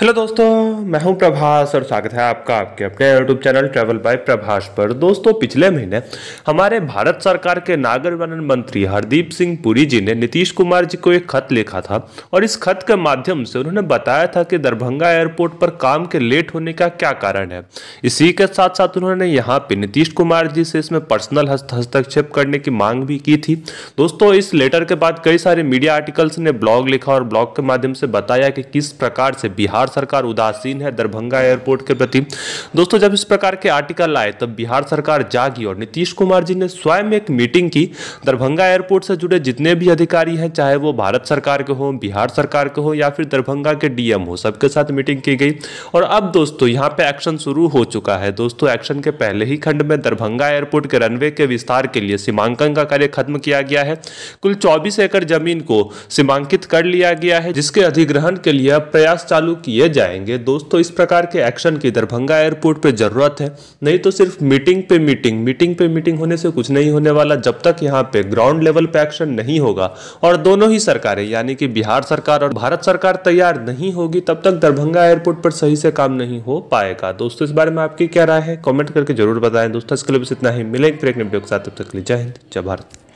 hello दोस्तों मैं हूं प्रभास और स्वागत है आपका आपके अपने YouTube channel travel by Prabhas पर दोस्तों पिछले महीने हमारे भारत सरकार के नागर विमानन मंत्री हरदीप सिंह पुरी जी ने नीतीश कुमार जी को एक खत लिखा था और इस खत के माध्यम से उन्होंने बताया था कि दरभंगा एयरपोर्ट पर काम के लेट होने का क्या कारण है इसी के साथ साथ उन्होंने यहाँ पर नीतीश कुमार जी से इसमें पर्सनल हस्तक्षेप करने की मांग भी की थी दोस्तों इस लेटर के बाद कई सारे मीडिया आर्टिकल्स ने ब्लॉग लिखा और ब्लॉग के माध्यम से बताया कि किस प्रकार से बिहार सरकार उदासीन है दरभंगा एयरपोर्ट के प्रति दोस्तों जब इस प्रकार के आर्टिकल आए तब बिहार सरकार जागी और नीतीश कुमार जी ने स्वयं एक मीटिंग की दरभंगा एयरपोर्ट से जुड़े जितने भी अधिकारी हैं चाहे वो भारत सरकार के हों बिहार सरकार के हों या फिर दरभंगा के डीएम हो सबके साथ मीटिंग की गई और अब दोस्तों यहाँ पे एक्शन शुरू हो चुका है दोस्तों एक्शन के पहले ही खंड में दरभंगा एयरपोर्ट के रनवे के विस्तार के लिए सीमांकन का कार्य खत्म किया गया है कुल चौबीस एकड़ जमीन को सीमांकित कर लिया गया है जिसके अधिग्रहण के लिए प्रयास चालू किए किए जाएंगे दोस्तों इस प्रकार के एक्शन की दरभंगा एयरपोर्ट पे ज़रूरत है नहीं तो सिर्फ मीटिंग पे मीटिंग मीटिंग पे मीटिंग होने से कुछ नहीं होने वाला जब तक यहाँ पे ग्राउंड लेवल पे एक्शन नहीं होगा और दोनों ही सरकारें यानी कि बिहार सरकार और भारत सरकार तैयार नहीं होगी तब तक दरभंगा एयरपोर्ट पर सही से काम नहीं हो पाएगा दोस्तों इस बारे में आपकी क्या राय है कॉमेंट करके जरूर बताएं दोस्तों इसके लिए बस इतना ही मिलेंगे जय हिंद जय भारत